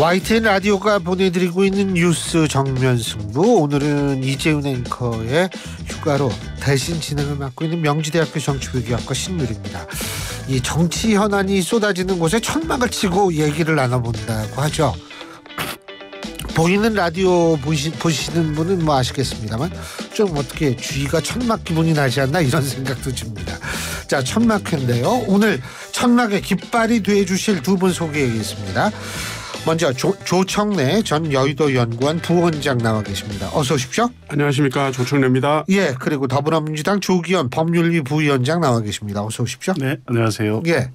YTN 라디오가 보내드리고 있는 뉴스 정면 승부 오늘은 이재훈 앵커의 휴가로 대신 진행을 맡고 있는 명지대학교 정치외교학과 신율입니다. 이 정치 현안이 쏟아지는 곳에 천막을 치고 얘기를 나눠본다고 하죠. 보이는 라디오 보시, 보시는 분은 뭐 아시겠습니다만 좀 어떻게 주의가 천막 기분이 나지 않나 이런 생각도 듭니다. 자 천막회인데요. 오늘 천막의 깃발이 돼주실두 분 소개하겠습니다. 먼저 조, 조청래 전 여의도 연구원 부원장 나와 계십니다. 어서 오십시오. 안녕하십니까 조청래입니다. 예, 그리고 더불어민주당 조기현 법률위 부위원장 나와 계십니다. 어서 오십시오. 네, 안녕하세요. 예.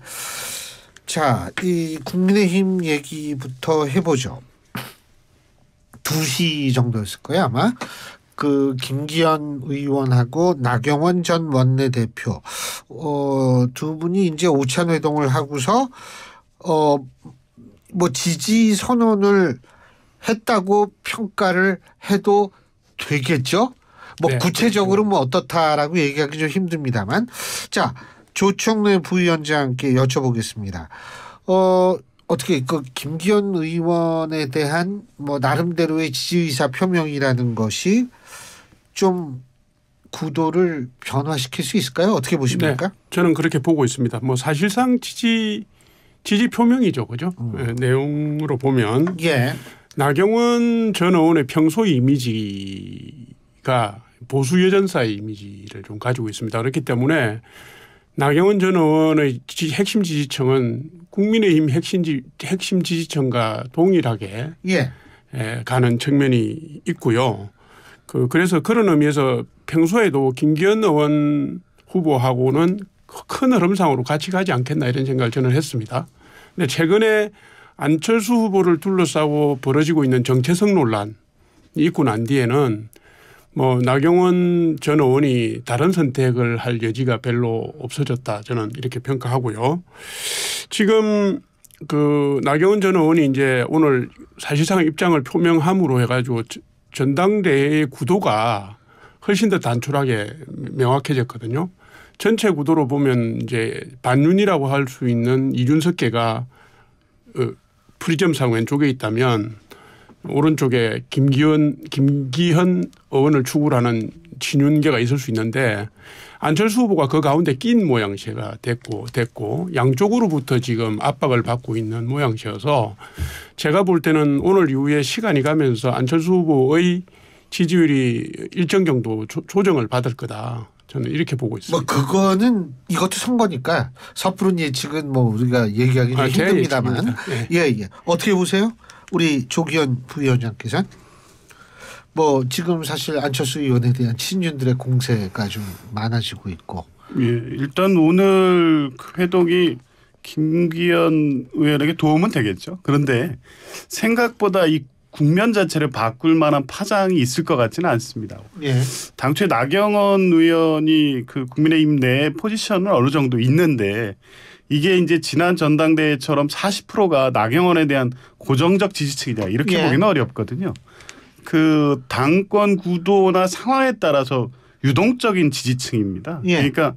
자, 이 국민의힘 얘기부터 해보죠. 2시 정도였을 거예요, 아마. 그 김기현 의원하고 나경원 전 원내대표 어, 두 분이 이제 오찬 회동을 하고서 어뭐 지지 선언을 했다고 평가를 해도 되겠죠. 뭐 네, 구체적으로 뭐 어떻다라고 얘기하기 좀 힘듭니다만 자 조청래 부위원장께 여쭤보겠습니다. 어 어떻게 그 김기현 의원에 대한 뭐 나름대로의 지지의사 표명이라는 것이 좀 구도를 변화시킬 수 있을까요? 어떻게 보십니까? 네, 저는 그렇게 보고 있습니다. 뭐 사실상 지지 지지 표명이죠, 그죠? 음. 그 내용으로 보면 예. 나경원 전 의원의 평소 이미지가 보수 여전사의 이미지를 좀 가지고 있습니다. 그렇기 때문에 나경원 전 의원의 지지, 핵심 지지층은 국민의힘 핵심, 지, 핵심 지지층과 동일하게 예. 예, 가는 측면이 있고요. 그 그래서 그런 의미에서 평소에도 김기현 의원 후보하고는 큰 흐름상으로 같이 가지 않겠나 이런 생각을 저는 했습니다. 근데 최근에 안철수 후보를 둘러싸고 벌어지고 있는 정체성 논란이 있고 난 뒤에는 뭐 나경원 전 의원이 다른 선택을 할 여지가 별로 없어졌다 저는 이렇게 평가하고요. 지금 그 나경원 전 의원이 이제 오늘 사실상 입장을 표명함으로 해가지고 전당대회의 구도가 훨씬 더 단촐하게 명확해졌거든요. 전체 구도로 보면 이제 반윤이라고 할 수 있는 이준석계가 어, 프리즘 상원 쪽에 있다면 오른쪽에 김기현 김기현 의원을 추구하는 진윤계가 있을 수 있는데 안철수 후보가 그 가운데 낀 모양새가 됐고 됐고 양쪽으로부터 지금 압박을 받고 있는 모양새여서 제가 볼 때는 오늘 이후에 시간이 가면서 안철수 후보의 지지율이 일정 정도 조정을 받을 거다. 저는 이렇게 보고 있습니다. 뭐 그거는 이것도 선거니까 섣부른 예측은 뭐 우리가 얘기하기는 아, 힘듭니다만 예예 네. 예. 예. 어떻게 보세요? 우리 조기현 부위원장께서뭐 지금 사실 안철수 의원에 대한 친윤들의 공세가 좀 많아지고 있고 예, 일단 오늘 그 회동이 김기현 의원에게 도움은 되겠죠. 그런데 생각보다 이 국면 자체를 바꿀 만한 파장이 있을 것 같지는 않습니다. 예. 당초에 나경원 의원이 그 국민의힘 내 포지션은 어느 정도 있는데 이게 이제 지난 전당대회처럼 40%가 나경원에 대한 고정적 지지층이다 이렇게 예. 보기는 어렵거든요. 그 당권 구도나 상황에 따라서 유동적인 지지층입니다. 예. 그러니까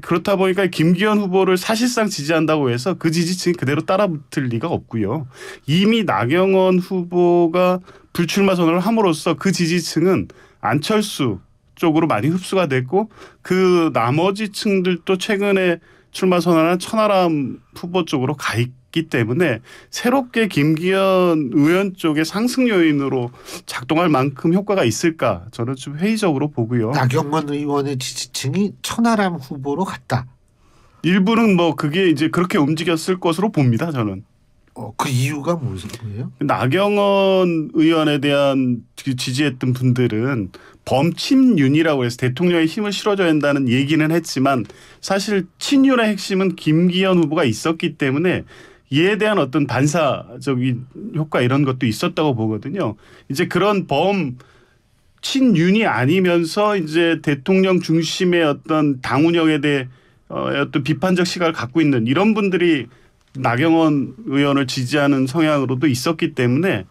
그렇다 보니까 김기현 후보를 사실상 지지한다고 해서 그 지지층이 그대로 따라붙을 리가 없고요. 이미 나경원 후보가 불출마 선언을 함으로써 그 지지층은 안철수 쪽으로 많이 흡수가 됐고 그 나머지 층들도 최근에 출마 선언한 천하람 후보 쪽으로 가 있기 때문에 새롭게 김기현 의원 쪽의 상승 요인으로 작동할 만큼 효과가 있을까 저는 좀 회의적으로 보고요. 나경원 의원의 지지층이 천하람 후보로 갔다. 일부는 뭐 그게 이제 그렇게 움직였을 것으로 봅니다 저는. 어, 그 이유가 뭐예요? 나경원 의원에 대한 그 지지했던 분들은 범친윤이라고 해서 대통령의 힘을 실어줘야 한다는 얘기는 했지만 사실 친윤의 핵심은 김기현 후보가 있었기 때문에 이에 대한 어떤 반사적인 효과 이런 것도 있었다고 보거든요. 이제 그런 범 친윤이 아니면서 이제 대통령 중심의 어떤 당 운영에 대해 어, 어떤 비판적 시각을 갖고 있는 이런 분들이 나경원 의원을 지지하는 성향으로도 있었기 때문에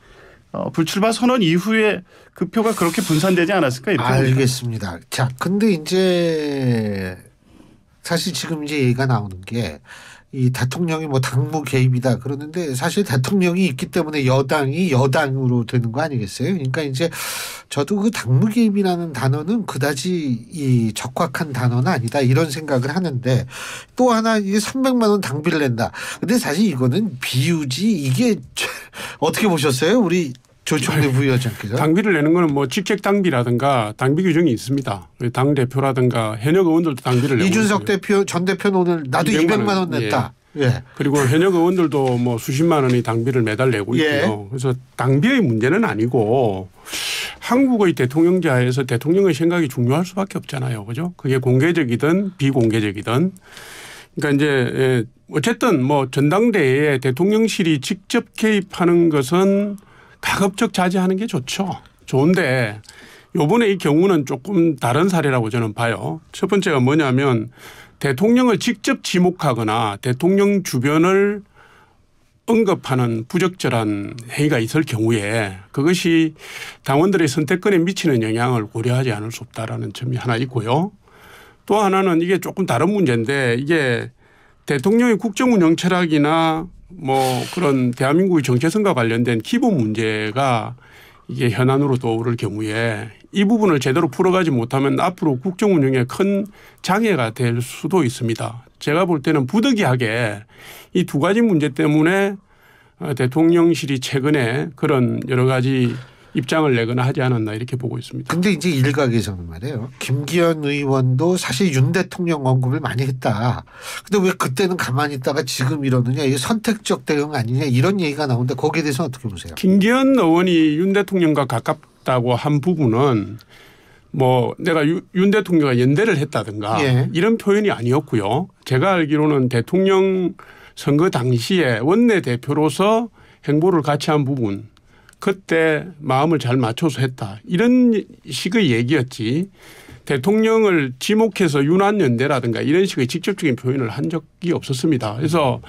어, 불출마 선언 이후에 그 표가 그렇게 분산되지 않았을까 이렇게 알겠습니다. 자, 근데 이제 사실 지금 이제 얘기가 나오는 게 이 대통령이 뭐 당무 개입이다 그러는데 사실 대통령이 있기 때문에 여당이 여당으로 되는 거 아니겠어요? 그러니까 이제 저도 그 당무 개입이라는 단어는 그다지 이 적확한 단어는 아니다 이런 생각을 하는데 또 하나 이게 300만 원 당비를 낸다. 근데 사실 이거는 비유지 이게 어떻게 보셨어요? 우리 조총대 부여장 기자. 당비를 내는 거는 뭐 직책 당비라든가 당비 규정이 있습니다. 그 당 대표라든가 현역 의원들도 당비를 내고 이준석 어요 대표 전 대표는 오늘 나도 200만, 200만 원 냈다. 예. 예. 그리고 현역 의원들도 뭐 수십만 원의 당비를 매달 내고 예. 있고요. 예. 그래서 당비의 문제는 아니고 한국의 대통령제에서 대통령의 생각이 중요할 수밖에 없잖아요. 그죠? 그게 공개적이든 비공개적이든 그러니까 이제 예, 어쨌든 뭐 전당대회에 대통령실이 직접 개입하는 것은 가급적 자제하는 게 좋죠. 좋은데 요번에 이 경우는 조금 다른 사례라고 저는 봐요. 첫 번째가 뭐냐면 대통령을 직접 지목하거나 대통령 주변을 언급하는 부적절한 행위가 있을 경우에 그것이 당원들의 선택권에 미치는 영향을 고려하지 않을 수 없다라는 점이 하나 있고요. 또 하나는 이게 조금 다른 문제인데 이게 대통령의 국정운영 철학이나 뭐 그런 대한민국의 정체성과 관련된 기본 문제가 이게 현안으로 떠오를 경우에 이 부분을 제대로 풀어가지 못하면 앞으로 국정운영에 큰 장애가 될 수도 있습니다. 제가 볼 때는 부득이하게 이 두 가지 문제 때문에 어, 대통령실이 최근에 그런 여러 가지 입장을 내거나 하지 않았나 이렇게 보고 있습니다. 근데 이제 일각에서는 말이에요. 김기현 의원도 사실 윤 대통령 언급을 많이 했다. 근데 왜 그때는 가만히 있다가 지금 이러느냐. 이 선택적 대응 아니냐 이런 얘기가 나오는데 거기에 대해서 어떻게 보세요? 김기현 의원이 윤 대통령과 가깝다고 한 부분은 뭐 내가 유, 윤 대통령과 연대를 했다든가 예. 이런 표현이 아니었고요. 제가 알기로는 대통령 선거 당시에 원내 대표로서 행보를 같이 한 부분 그때 마음을 잘 맞춰서 했다. 이런 식의 얘기였지. 대통령을 지목해서 윤한연대라든가 이런 식의 직접적인 표현을 한 적이 없었습니다. 그래서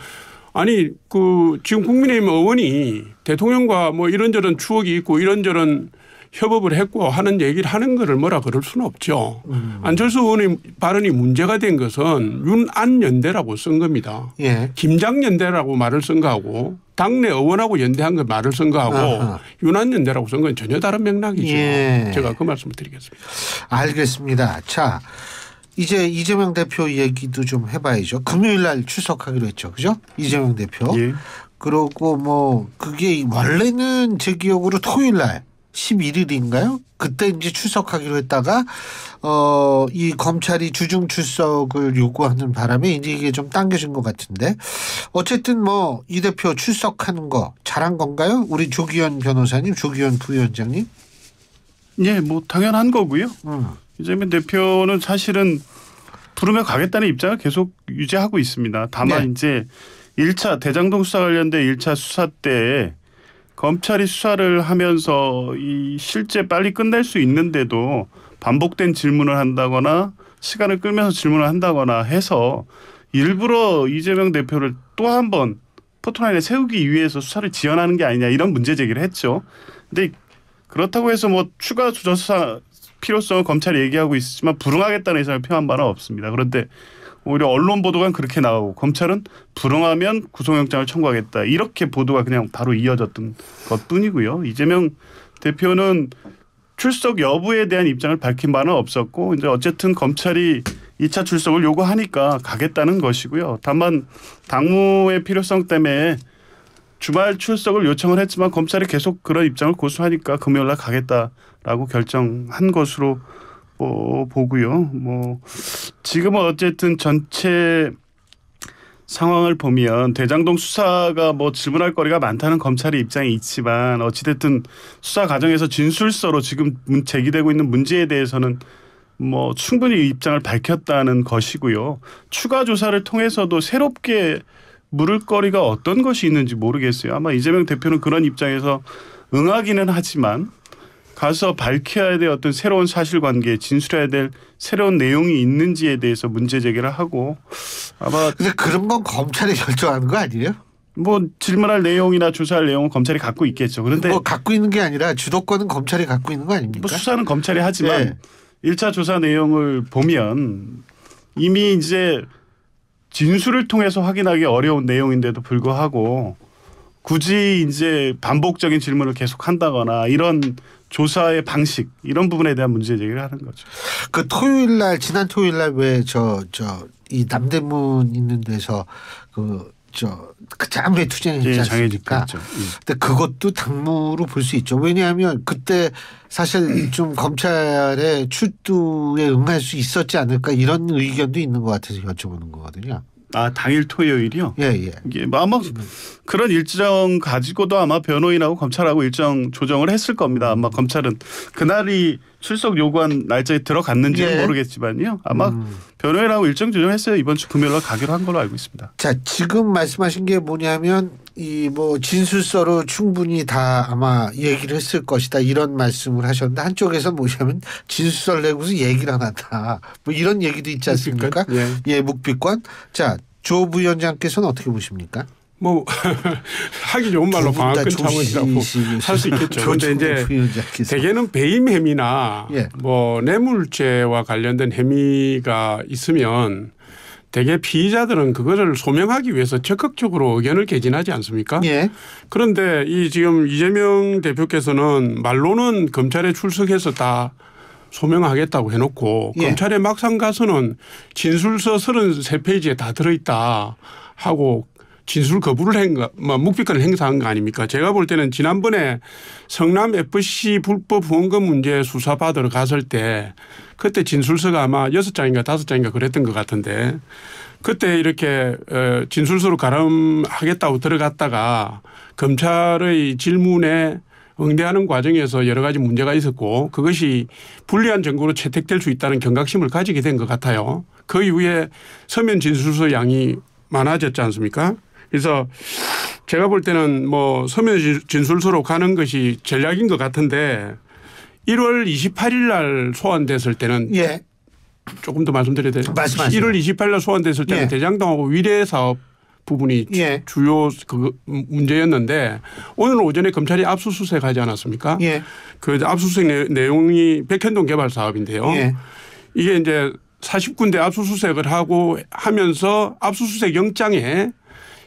아니 그 지금 국민의힘 의원이 대통령과 뭐 이런저런 추억이 있고 이런저런 협업을 했고 하는 얘기를 하는 거를 뭐라 그럴 수는 없죠. 음. 안철수 의원의 발언이 문제가 된 것은 윤안연대라고 쓴 겁니다. 예. 김장연대라고 말을 쓴 거하고 당내 의원하고 연대한 걸 말을 쓴 거하고 윤한연대라고 쓴 건 전혀 다른 맥락이죠. 예. 제가 그 말씀을 드리겠습니다. 알겠습니다. 자. 이제 이재명 대표 얘기도 좀 해봐야죠. 금요일 날 출석하기로 했죠. 그죠? 이재명 대표. 예. 그러고 뭐 그게 원래는 제 기억으로 토요일 날 11일인가요? 그때 이제 출석하기로 했다가 어 이 검찰이 주중 출석을 요구하는 바람에 이제 이게 좀 당겨진 것 같은데 어쨌든 뭐 이 대표 출석하는 거 잘한 건가요? 우리 조기현 변호사님, 조기현 부위원장님? 예, 뭐 당연한 거고요. 음. 이재명 대표는 사실은 부름에 가겠다는 입장을 계속 유지하고 있습니다. 다만 네. 이제 1차 대장동 수사 관련된 1차 수사 때 검찰이 수사를 하면서 이 실제 빨리 끝낼 수 있는데도 반복된 질문을 한다거나 시간을 끌면서 질문을 한다거나 해서 일부러 이재명 대표를 또 한 번 포토라인에 세우기 위해서 수사를 지연하는 게 아니냐 이런 문제 제기를 했죠. 근데 그렇다고 해서 뭐 추가 조사 필요성을 검찰이 얘기하고 있지만 불응하겠다는 의사를 표한 바는 없습니다. 그런데 오히려 언론 보도가 그렇게 나오고 검찰은 불응하면 구속영장을 청구하겠다 이렇게 보도가 그냥 바로 이어졌던 것뿐이고요. 이재명 대표는 출석 여부에 대한 입장을 밝힌 바는 없었고 이제 어쨌든 검찰이 2차 출석을 요구하니까 가겠다는 것이고요. 다만 당무의 필요성 때문에 주말 출석을 요청을 했지만 검찰이 계속 그런 입장을 고수하니까 금요일 날 가겠다라고 결정한 것으로 어, 보고요. 뭐 지금은 어쨌든 전체 상황을 보면 대장동 수사가 뭐 질문할 거리가 많다는 검찰의 입장이 있지만 어찌됐든 수사 과정에서 진술서로 지금 제기되고 있는 문제에 대해서는 뭐 충분히 입장을 밝혔다는 것이고요. 추가 조사를 통해서도 새롭게 물을 거리가 어떤 것이 있는지 모르겠어요. 아마 이재명 대표는 그런 입장에서 응하기는 하지만 가서 밝혀야 될 어떤 새로운 사실관계 진술해야 될 새로운 내용이 있는지에 대해서 문제 제기를 하고 아마 근데 그런 건 검찰이 결정하는 거 아니에요? 뭐 질문할 내용이나 조사할 내용은 검찰이 갖고 있겠죠. 그런데 뭐 갖고 있는 게 아니라 주도권은 검찰이 갖고 있는 거 아닙니까? 뭐 수사는 검찰이 하지만 예. 일차 조사 내용을 보면 이미 이제 진술을 통해서 확인하기 어려운 내용인데도 불구하고 굳이 이제 반복적인 질문을 계속 한다거나 이런 조사의 방식 이런 부분에 대한 문제 제기를 하는 거죠. 그 토요일 날 지난 토요일 날 왜 저 저이 남대문 있는 데서 그저그 장외 그 투쟁했지 예, 않습니까? 예. 근데 그것도 당무로 볼 수 있죠. 왜냐하면 그때 사실 좀 검찰의 출두에 응할 수 있었지 않을까 이런 의견도 있는 것 같아서 여쭤보는 거거든요. 아 당일 토요일이요? 예예. 예. 예. 이 뭐 아마 그런 일정 가지고도 아마 변호인하고 검찰하고 일정 조정을 했을 겁니다. 아마 검찰은 그날이 출석 요구한 날짜에 들어갔는지는 예. 모르겠지만요. 아마 음. 변호인하고 일정 조정했어요. 이번 주 금요일날 가기로 한 걸로 알고 있습니다. 자 지금 말씀하신 게 뭐냐면 이뭐 진술서로 충분히 다 아마 얘기를 했을 것이다 이런 말씀을 하셨는데 한쪽에서 뭐냐면 진술서를 내고서 얘기를 안 한다 뭐 이런 얘기도 있지 않습니까? 예, 예 묵비권. 자조 부위원장께서는 어떻게 보십니까? 뭐 하기 좋은 말로 방학근 차원시라고할수 있겠죠. 그런데 이제 대개는 배임 혐의나 예. 뭐 뇌물죄와 관련된 혐의가 있으면 대개 피의자들은 그거를 소명하기 위해서 적극적으로 의견을 개진하지 않습니까? 예. 그런데 이 지금 이재명 대표께서는 말로는 검찰에 출석해서 다 소명하겠다고 해놓고 예. 검찰에 막상 가서는 진술서 33페이지에 다 들어있다 하고 진술 거부를 행가, 뭐 묵비권을 행사한 거 아닙니까? 제가 볼 때는 지난번에 성남 FC 불법 후원금 문제 수사 받으러 갔을 때 그때 진술서가 아마 여섯 장인가 다섯 장인가 그랬던 것 같은데 그때 이렇게 어, 진술서로 가름하겠다고 들어갔다가 검찰의 질문에 응대하는 과정에서 여러 가지 문제가 있었고 그것이 불리한 정보로 채택될 수 있다는 경각심을 가지게 된 것 같아요. 그 이후에 서면 진술서 양이 많아졌지 않습니까? 그래서 제가 볼 때는 뭐 서면 진술서로 가는 것이 전략인 것 같은데 1월 28일 날 소환됐을 때는 예. 조금 더 말씀드려야 돼요. 말씀하세요. 1월 28일 날 소환됐을 때는 예. 대장동하고 위례 사업 부분이 예. 주요 그 문제였는데 오늘 오전에 검찰이 압수수색 하지 않았습니까? 예. 그 압수수색 내용이 백현동 개발 사업인데요. 예. 이게 이제 40군데 압수수색을 하고 하면서 압수수색 영장에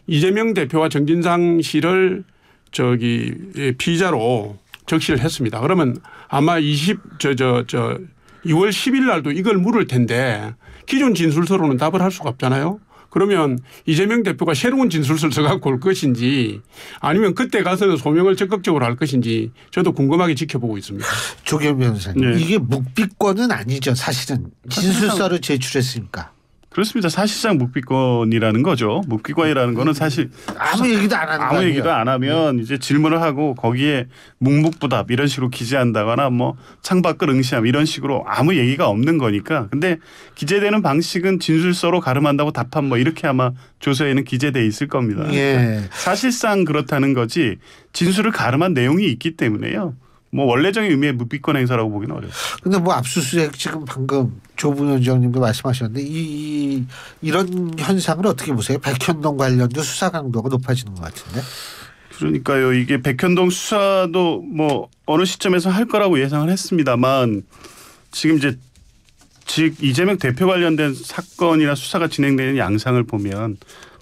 이재명 대표와 정진상 씨를 저기 예, 피의자로 적시를 했습니다. 그러면 아마 20 저 저 저 2월 10일 날도 이걸 물을 텐데 기존 진술서로는 답을 할 수가 없잖아요. 그러면 이재명 대표가 새로운 진술서를 갖고올 것인지 아니면 그때 가서는 소명을 적극적으로 할 것인지 저도 궁금하게 지켜보고 있습니다. 조경 변호사님 네. 이게 묵비권은 아니죠 사실은 진술서를 제출했으니까. 그렇습니다. 사실상 묵비권이라는 거죠. 묵비권이라는 거는 사실 아무 얘기도 안 하는 아무 얘기도 안 하면 네. 이제 질문을 하고 거기에 묵묵부답 이런 식으로 기재한다거나 뭐 창밖을 응시함 이런 식으로 아무 얘기가 없는 거니까. 근데 기재되는 방식은 진술서로 가름한다고 답한뭐 이렇게 아마 조서에는 기재돼 있을 겁니다. 예. 사실상 그렇다는 거지 진술을 가름한 내용이 있기 때문에요. 뭐 원래적인 의미의 무비권 행사라고 보기는 어렵습니다 근데 뭐 압수수색 지금 방금 조분 원장님도 말씀하셨는데 이, 이 이런 음. 현상을 어떻게 보세요? 백현동 관련도 수사 강도가 높아지는 것 같은데. 그러니까요. 이게 백현동 수사도 뭐 어느 시점에서 할 거라고 예상을 했습니다만 지금 이제 즉 이재명 대표 관련된 사건이나 수사가 진행되는 양상을 보면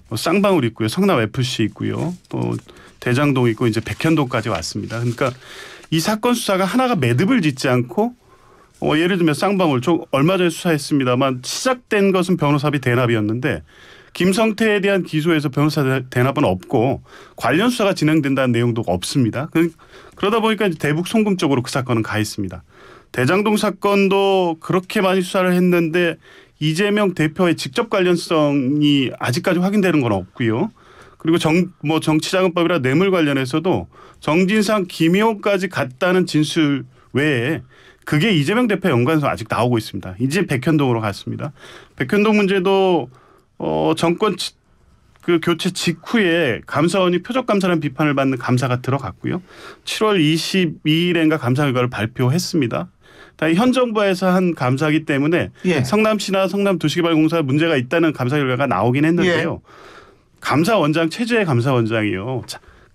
뭐 쌍방울 있고요. 성남 FC 있고요. 또 대장동 있고 이제 백현동까지 왔습니다. 그러니까 이 사건 수사가 하나가 매듭을 짓지 않고 어, 예를 들면 쌍방울 쪽 얼마 전에 수사했습니다만 시작된 것은 변호사비 대납이었는데 김성태에 대한 기소에서 변호사 대납은 없고 관련 수사가 진행된다는 내용도 없습니다. 그, 그러다 보니까 대북 송금 쪽으로 그 사건은 가 있습니다. 대장동 사건도 그렇게 많이 수사를 했는데 이재명 대표의 직접 관련성이 아직까지 확인되는 건 없고요. 그리고 정, 뭐 정치자금법이나 뇌물 관련해서도 정진상 김효까지 갔다는 진술 외에 그게 이재명 대표 연관에서 아직 나오고 있습니다. 이제 백현동으로 갔습니다. 백현동 문제도 어 정권 그 교체 직후에 감사원이 표적 감사라는 비판을 받는 감사가 들어갔고요. 7월 22일엔가 감사 결과를 발표했습니다. 현 정부에서 한 감사기 때문에 예. 성남시나 성남 도시개발공사 문제가 있다는 감사 결과가 나오긴 했는데요. 예. 감사원장 최재해 감사원장이요.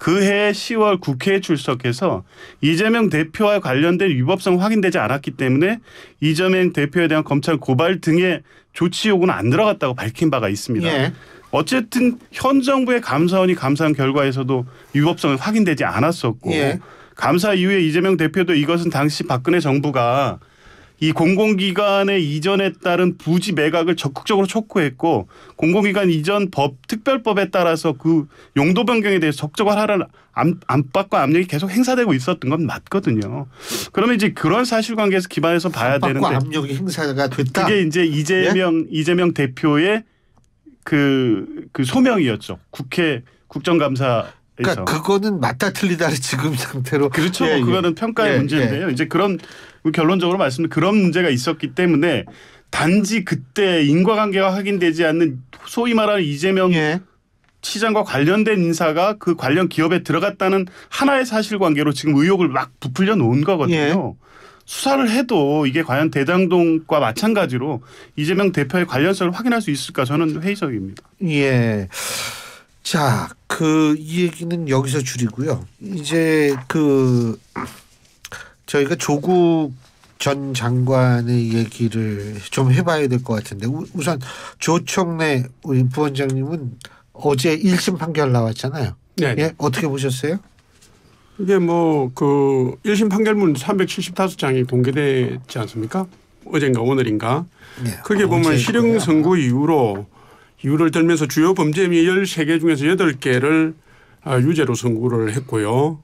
그해 10월 국회에 출석해서 이재명 대표와 관련된 위법성 확인되지 않았기 때문에 이재명 대표에 대한 검찰 고발 등의 조치 요구는 안 들어갔다고 밝힌 바가 있습니다. 예. 어쨌든 현 정부의 감사원이 감사한 결과에서도 위법성은 확인되지 않았었고 예. 감사 이후에 이재명 대표도 이것은 당시 박근혜 정부가 이 공공기관의 이전에 따른 부지 매각을 적극적으로 촉구했고 공공기관 이전 법 특별법에 따라서 그 용도 변경에 대해서 적극적으로 하라는 압박과 압력이 계속 행사되고 있었던 건 맞거든요. 그러면 이제 그런 사실관계에서 기반해서 봐야 되는데 압력이 행사가 됐다. 그게 이제 이재명 예? 이재명 대표의 그, 그 소명이었죠. 국회 국정감사 그러니까 그거는 맞다 틀리다를 지금 상태로 그렇죠. 뭐 예, 예, 그거는 예. 평가의 예, 문제인데요. 예. 이제 그런 결론적으로 말씀드 그런 문제가 있었기 때문에 단지 그때 인과관계가 확인되지 않는 소위 말하는 이재명 예. 시장과 관련된 인사가 그 관련 기업에 들어갔다는 하나의 사실관계로 지금 의혹을 막 부풀려 놓은 거거든요. 수사를 해도 이게 과연 대장동과 마찬가지로 이재명 대표의 관련성을 확인할 수 있을까 저는 회의적입니다. 예. 자, 그이 얘기는 여기서 줄이고요. 이제 그 저희가 조국 전 장관의 얘기를 좀 해봐야 될 것 같은데 우선 조청래 우리 부원장님은 어제 1심 판결 나왔잖아요. 네. 예? 어떻게 보셨어요? 이게 뭐 그 1심 판결문 375장이 공개되지 않습니까? 어젠가 오늘인가. 네, 그게 어, 보면 실형 선고 이후로 이유를 들면서 주요 범죄 혐의 13개 중에서 8개를 아, 유죄로 선고를 했고요.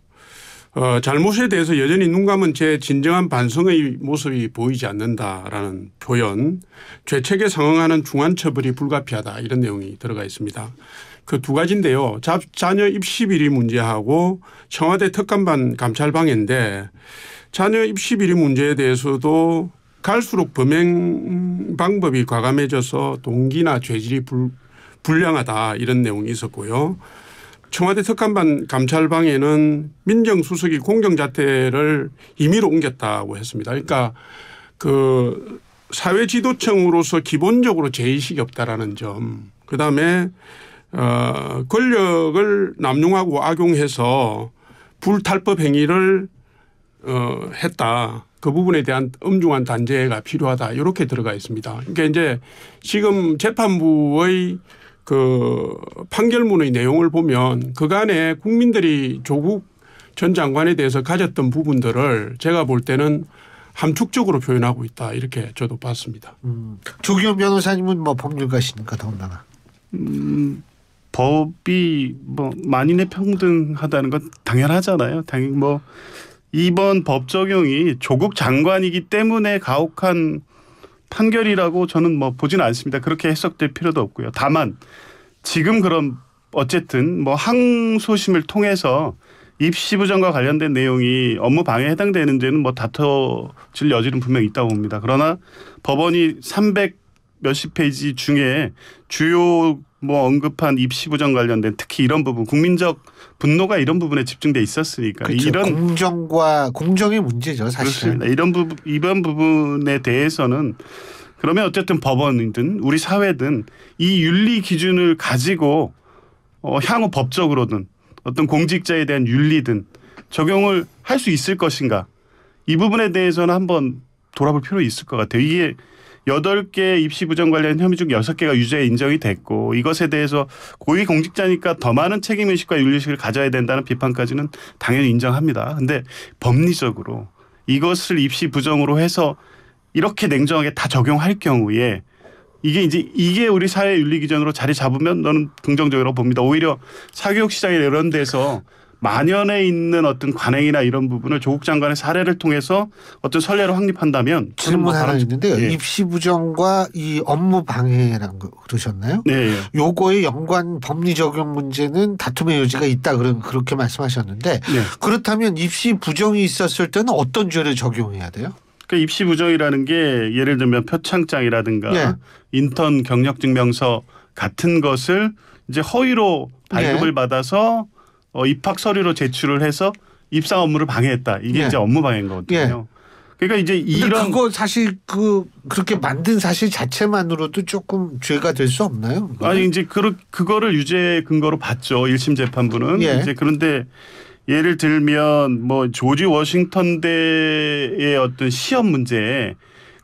어, 잘못에 대해서 여전히 눈 감은 제 진정한 반성의 모습이 보이지 않는다라는 표현, 죄책에 상응하는 중한 처벌이 불가피하다 이런 내용이 들어가 있습니다. 그 두 가지인데요. 자, 자녀 입시 비리 문제하고 청와대 특감반 감찰 방해인데 자녀 입시 비리 문제에 대해서도 갈수록 범행 방법이 과감해져서 동기나 죄질이 불, 불량하다 이런 내용이 있었고요. 청와대 특감반 감찰방에는 민정수석이 공정자태를 임의로 옮겼다고 했습니다. 그러니까 그 사회지도청으로서 기본적으로 제의식이 없다라는 점. 그다음에 어 권력을 남용하고 악용해서 불탈법 행위를 어, 했다. 그 부분에 대한 엄중한 단죄가 필요하다. 이렇게 들어가 있습니다. 그러니까 이제 지금 재판부의 그 판결문의 내용을 보면 그간에 국민들이 조국 전 장관에 대해서 가졌던 부분들을 제가 볼 때는 함축적으로 표현하고 있다. 이렇게 저도 봤습니다. 음. 조기현 변호사님은 뭐 법률가시니까 더군다나. 음. 법이 뭐 만인의 평등하다는 건 당연하잖아요. 당연히 뭐 이번 법 적용이 조국 장관이기 때문에 가혹한 판결이라고 저는 뭐 보지는 않습니다. 그렇게 해석될 필요도 없고요. 다만 지금 그럼 어쨌든 뭐 항소심을 통해서 입시부정과 관련된 내용이 업무 방해에 해당되는지는 뭐 다퉈질 여지는 분명히 있다고 봅니다. 그러나 법원이 300 몇십 페이지 중에 주요 뭐 언급한 입시부정 관련된 특히 이런 부분 국민적 분노가 이런 부분에 집중돼 있었으니까 그렇죠. 이런 공정과 공정의 문제죠 사실 이런 부분 이번 부분에 대해서는 그러면 어쨌든 법원이든 우리 사회든 이 윤리 기준을 가지고 어, 향후 법적으로든 어떤 공직자에 대한 윤리든 적용을 할 수 있을 것인가 이 부분에 대해서는 한번 돌아볼 필요 있을 것 같아요. 이게 여덟 개 입시 부정 관련 혐의 중 여섯 개가 유죄 인정이 됐고 이것에 대해서 고위 공직자니까 더 많은 책임 의식과 윤리 의식을 가져야 된다는 비판까지는 당연히 인정합니다. 근데 법리적으로 이것을 입시 부정으로 해서 이렇게 냉정하게 다 적용할 경우에 이게 이제 이게 우리 사회 윤리 기준으로 자리 잡으면 너는 긍정적으로 봅니다. 오히려 사교육 시장에 이런 데서 만연에 있는 어떤 관행이나 이런 부분을 조국 장관의 사례를 통해서 어떤 선례를 확립한다면 뭐 질문 하나 있는데 예. 입시 부정과 이 업무 방해라는 거 그러셨나요? 네. 예. 요거의 연관 법리 적용 문제는 다툼의 여지가 있다 그런 그렇게 말씀하셨는데 네. 그렇다면 입시 부정이 있었을 때는 어떤 죄를 적용해야 돼요? 그 입시 부정이라는 게 예를 들면 표창장이라든가 네. 인턴 경력 증명서 같은 것을 이제 허위로 발급을 네. 받아서 어, 입학 서류로 제출을 해서 입사 업무를 방해했다. 이게 예. 이제 업무 방해인 거거든요. 예. 그러니까 이제 이런 그거 사실 그 그렇게 만든 사실 자체만으로도 조금 죄가 될 수 없나요? 그건? 아니 이제 그 그거를 유죄 근거로 봤죠. 1심 재판부는 예. 이제 그런데 예를 들면 뭐 조지 워싱턴 대의 어떤 시험 문제에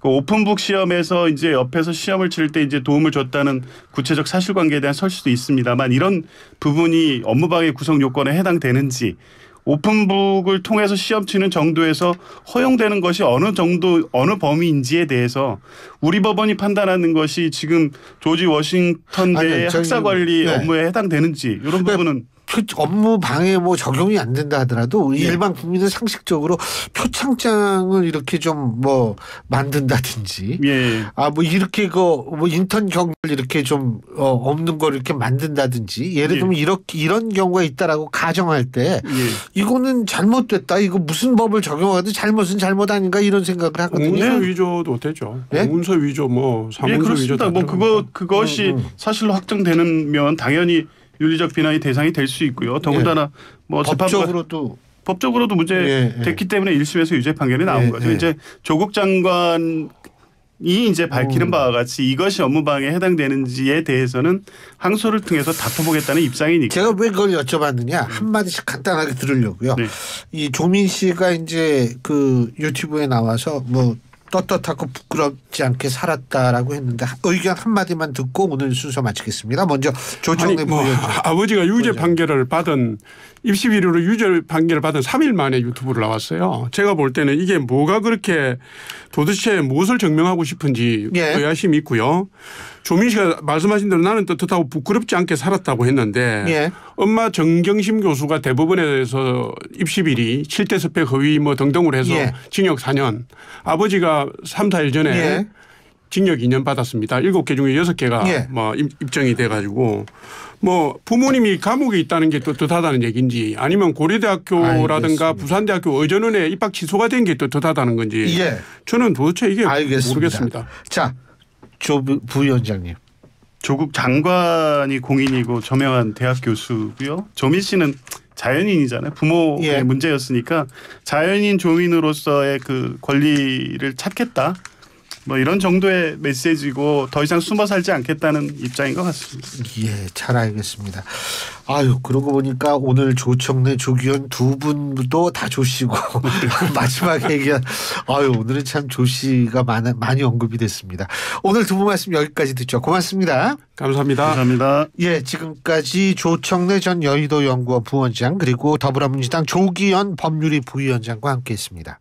그 오픈북 시험에서 이제 옆에서 시험을 칠 때 이제 도움을 줬다는 구체적 사실관계에 대한 설수도 있습니다만 이런 부분이 업무방해 구성 요건에 해당되는지 오픈북을 통해서 시험 치는 정도에서 허용되는 것이 어느 정도 어느 범위인지에 대해서 우리 법원이 판단하는 것이 지금 조지 워싱턴 대 학사 관리 네. 업무에 해당되는지 이런 그러니까 부분은 그 업무 방해 뭐 적용이 안 된다 하더라도 예. 일반 국민은 상식적으로 표창장을 이렇게 좀 뭐 만든다든지 예. 예. 아뭐 이렇게 그 뭐 인턴 경을 이렇게 좀 어, 없는 걸 이렇게 만든다든지 예를 예. 들면 예. 이렇게 이런 경우가 있다라고 가정할 때 예. 이거는 잘못됐다 이거 무슨 법을 적용하든 잘못은 잘못 아닌가 이런 생각을 하거든요. 문서 위조도 되죠. 네? 문서 위조 뭐 사문서 위조 다뭐 그거 그것이 음, 음. 사실로 확정되면 당연히 윤리적 비난의 대상이 될 수 있고요. 더군다나 예. 뭐 법적으로 또 법적으로도 문제 예, 예. 됐기 때문에 1심에서 유죄 판결이 나온 예, 거죠. 예. 이제 조국 장관 이 이제 밝히는 음. 바와 같이 이것이 업무방해에 해당되는지에 대해서는 항소를 통해서 다퉈보겠다는 입장이니까. 제가 왜 그걸 여쭤봤느냐 음. 한 마디씩 간단하게 들으려고요. 네. 이 조민 씨가 이제 그 유튜브에 나와서 뭐 떳떳하고 부끄럽지 않게 살았다라고 했는데 의견 한마디만 듣고 오늘 순서 마치겠습니다. 먼저 조정래 뭐 아, 아버지가 유죄 판결을 받은 입시비료로 유죄 판결을 받은 3일 만에 유튜브를 나왔어요. 제가 볼 때는 이게 뭐가 그렇게 도대체 무엇을 증명하고 싶은지 예. 의아심이 있고요. 조민 씨가 말씀하신 대로 나는 뜻하고 부끄럽지 않게 살았다고 했는데 예. 엄마 정경심 교수가 대법원에서 대해 입시 비리 7대 스펙 허위 뭐 등등으로 해서 예. 징역 4년 아버지가 3, 4일 전에 예. 징역 2년 받았습니다. 7개 중에 6개가 예. 뭐 입증이 돼 가지고 뭐 부모님이 감옥에 있다는 게또 뜻하다는 얘기인지 아니면 고려대학교라든가 부산대학교 의전원에 입학 취소가 된 게또 뜻하다는 건지 예. 저는 도대체 이게 알겠습니다. 모르겠습니다. 자. 조 부위원장님. 조국 장관이 공인이고 저명한 대학 교수고요. 조민 씨는 자연인이잖아요. 부모의 예. 문제였으니까 자연인 조민으로서의 그 권리를 찾겠다. 뭐 이런 정도의 메시지고 더 이상 숨어 살지 않겠다는 입장인 것 같습니다. 예, 잘 알겠습니다. 아유, 그러고 보니까 오늘 조청래, 조기현 두 분도 다 조씨고 마지막 얘기한 아유, 오늘은 참 조씨가 많아, 많이 언급이 됐습니다. 오늘 두 분 말씀 여기까지 듣죠. 고맙습니다. 감사합니다. 감사합니다. 예, 지금까지 조청래 전 여의도 연구원 부원장 그리고 더불어민주당 조기현 법률위 부위원장과 함께했습니다.